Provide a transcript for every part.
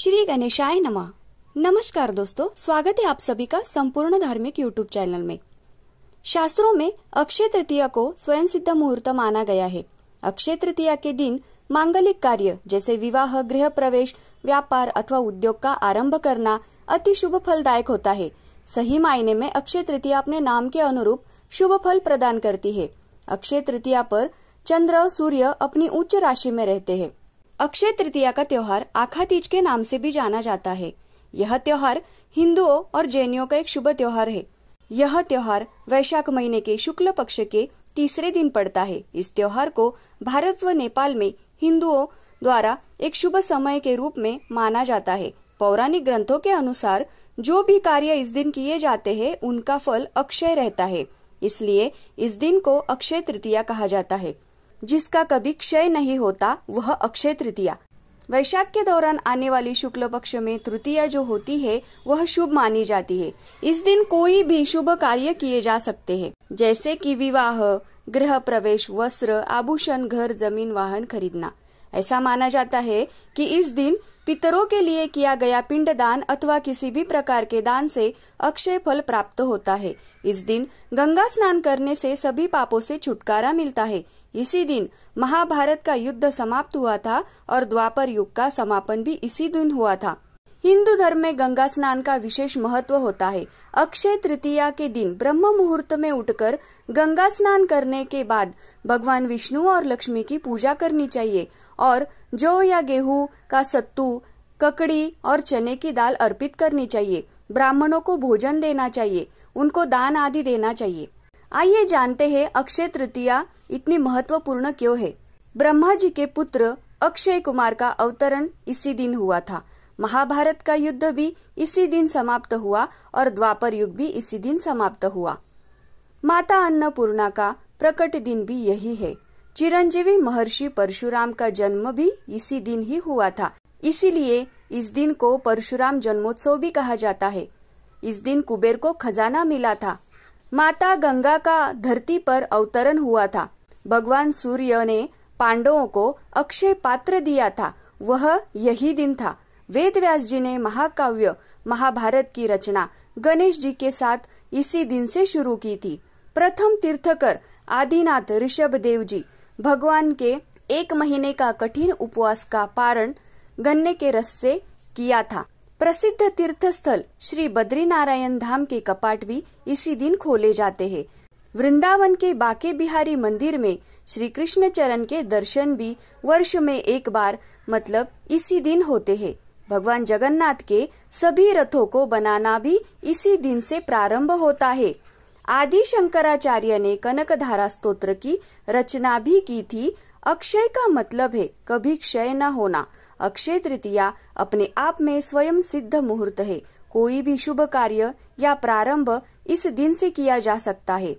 श्री गणेशाय नमः नमस्कार दोस्तों स्वागत है आप सभी का संपूर्ण धार्मिक यूट्यूब चैनल में शास्त्रों में अक्षय तृतीया को स्वयं सिद्ध मुहूर्त माना गया है अक्षय तृतीया के दिन मांगलिक कार्य जैसे विवाह गृह प्रवेश व्यापार अथवा उद्योग का आरंभ करना अति शुभ फलदायक होता है सही मायने में अक्षय तृतीया अपने नाम के अनुरूप शुभ फल प्रदान करती है अक्षय तृतीया पर चंद्र सूर्य अपनी उच्च राशि में रहते हैं अक्षय तृतीया का त्योहार आखा तीज के नाम से भी जाना जाता है यह त्योहार हिंदुओं और जैनियों का एक शुभ त्योहार है यह त्योहार वैशाख महीने के शुक्ल पक्ष के तीसरे दिन पड़ता है इस त्योहार को भारत व नेपाल में हिंदुओं द्वारा एक शुभ समय के रूप में माना जाता है पौराणिक ग्रंथों के अनुसार जो भी कार्य इस दिन किए जाते हैं उनका फल अक्षय रहता है इसलिए इस दिन को अक्षय तृतीया कहा जाता है जिसका कभी क्षय नहीं होता वह अक्षय तृतीया वैशाख के दौरान आने वाली शुक्ल पक्ष में तृतीया जो होती है वह शुभ मानी जाती है इस दिन कोई भी शुभ कार्य किए जा सकते हैं जैसे कि विवाह गृह प्रवेश वस्त्र आभूषण घर जमीन वाहन खरीदना ऐसा माना जाता है कि इस दिन पितरों के लिए किया गया पिंड दान अथवा किसी भी प्रकार के दान से अक्षय फल प्राप्त होता है इस दिन गंगा स्नान करने से सभी पापों से छुटकारा मिलता है इसी दिन महाभारत का युद्ध समाप्त हुआ था और द्वापर युग का समापन भी इसी दिन हुआ था हिंदू धर्म में गंगा स्नान का विशेष महत्व होता है अक्षय तृतीया के दिन ब्रह्म मुहूर्त में उठकर गंगा स्नान करने के बाद भगवान विष्णु और लक्ष्मी की पूजा करनी चाहिए और जौ या गेहूं का सत्तू ककड़ी और चने की दाल अर्पित करनी चाहिए ब्राह्मणों को भोजन देना चाहिए उनको दान आदि देना चाहिए आइए जानते हैं अक्षय तृतीया इतनी महत्वपूर्ण क्यों है ब्रह्मा जी के पुत्र अक्षय कुमार का अवतरण इसी दिन हुआ था महाभारत का युद्ध भी इसी दिन समाप्त हुआ और द्वापर युग भी इसी दिन समाप्त हुआ माता अन्नपूर्णा का प्रकट दिन भी यही है चिरंजीवी महर्षि परशुराम का जन्म भी इसी दिन ही हुआ था इसीलिए इस दिन को परशुराम जन्मोत्सव भी कहा जाता है इस दिन कुबेर को खजाना मिला था माता गंगा का धरती पर अवतरण हुआ था भगवान सूर्य ने पांडवों को अक्षय पात्र दिया था वह यही दिन था वेद व्यास जी ने महाकाव्य महाभारत की रचना गणेश जी के साथ इसी दिन से शुरू की थी प्रथम तीर्थकर आदिनाथ ऋषभ देव जी भगवान के एक महीने का कठिन उपवास का पारण गन्ने के रस से किया था प्रसिद्ध तीर्थ स्थल श्री बद्री नारायण धाम के कपाट भी इसी दिन खोले जाते हैं वृंदावन के बाके बिहारी मंदिर में श्री कृष्ण चरण के दर्शन भी वर्ष में एक बार मतलब इसी दिन होते हैं भगवान जगन्नाथ के सभी रथों को बनाना भी इसी दिन से प्रारंभ होता है आदि शंकराचार्य ने कनकधारा स्तोत्र की रचना भी की थी अक्षय का मतलब है कभी क्षय न होना अक्षय तृतीया अपने आप में स्वयं सिद्ध मुहूर्त है कोई भी शुभ कार्य या प्रारंभ इस दिन से किया जा सकता है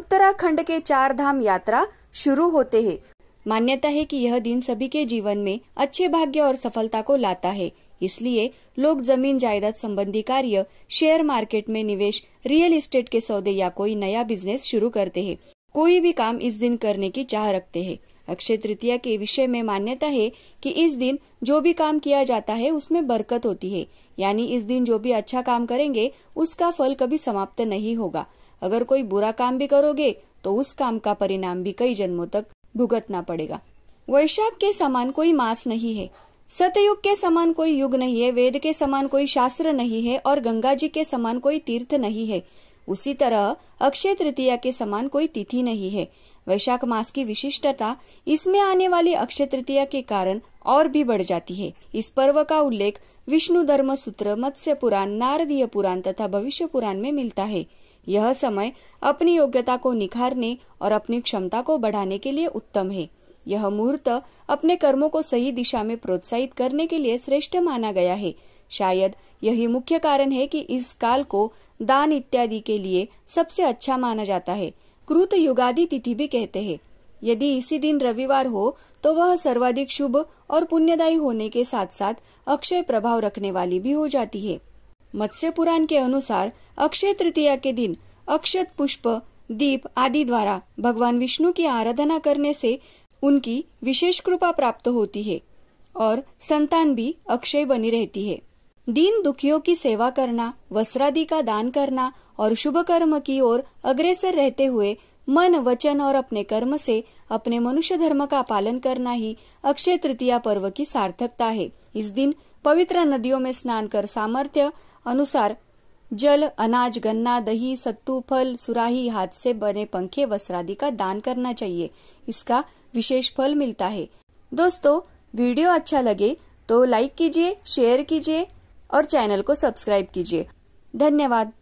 उत्तराखंड के चार धाम यात्रा शुरू होते हैं मान्यता है कि यह दिन सभी के जीवन में अच्छे भाग्य और सफलता को लाता है इसलिए लोग जमीन जायदाद संबंधी कार्य शेयर मार्केट में निवेश रियल इस्टेट के सौदे या कोई नया बिजनेस शुरू करते हैं कोई भी काम इस दिन करने की चाह रखते हैं अक्षय तृतीया के विषय में मान्यता है कि इस दिन जो भी काम किया जाता है उसमें बरकत होती है यानी इस दिन जो भी अच्छा काम करेंगे उसका फल कभी समाप्त नहीं होगा अगर कोई बुरा काम भी करोगे तो उस काम का परिणाम भी कई जन्मों तक भुगतना पड़ेगा वैशाख के समान कोई मास नहीं है सतयुग के समान कोई युग नहीं है वेद के समान कोई शास्त्र नहीं है और गंगा जी के समान कोई तीर्थ नहीं है उसी तरह अक्षय तृतीया के समान कोई तिथि नहीं है वैशाख मास की विशिष्टता इसमें आने वाली अक्षय तृतीया के कारण और भी बढ़ जाती है इस पर्व का उल्लेख विष्णु धर्म सूत्र मत्स्य पुराण नारदीय पुराण तथा भविष्य पुराण में मिलता है यह समय अपनी योग्यता को निखारने और अपनी क्षमता को बढ़ाने के लिए उत्तम है यह मुहूर्त अपने कर्मों को सही दिशा में प्रोत्साहित करने के लिए श्रेष्ठ माना गया है शायद यही मुख्य कारण है कि इस काल को दान इत्यादि के लिए सबसे अच्छा माना जाता है कृत युगादि तिथि भी कहते हैं यदि इसी दिन रविवार हो तो वह सर्वाधिक शुभ और पुण्यदायी होने के साथ साथ अक्षय प्रभाव रखने वाली भी हो जाती है मत्स्य पुराण के अनुसार अक्षय तृतीया के दिन अक्षत पुष्प दीप आदि द्वारा भगवान विष्णु की आराधना करने से उनकी विशेष कृपा प्राप्त होती है और संतान भी अक्षय बनी रहती है दीन दुखियों की सेवा करना वस्त्रादि का दान करना और शुभ कर्म की ओर अग्रसर रहते हुए मन वचन और अपने कर्म से अपने मनुष्य धर्म का पालन करना ही अक्षय तृतीया पर्व की सार्थकता है इस दिन पवित्र नदियों में स्नान कर सामर्थ्य अनुसार जल अनाज गन्ना दही सत्तू फल सुराही हाथ से बने पंखे वस्त्रादि का दान करना चाहिए इसका विशेष फल मिलता है दोस्तों वीडियो अच्छा लगे तो लाइक कीजिए शेयर कीजिए और चैनल को सब्सक्राइब कीजिए धन्यवाद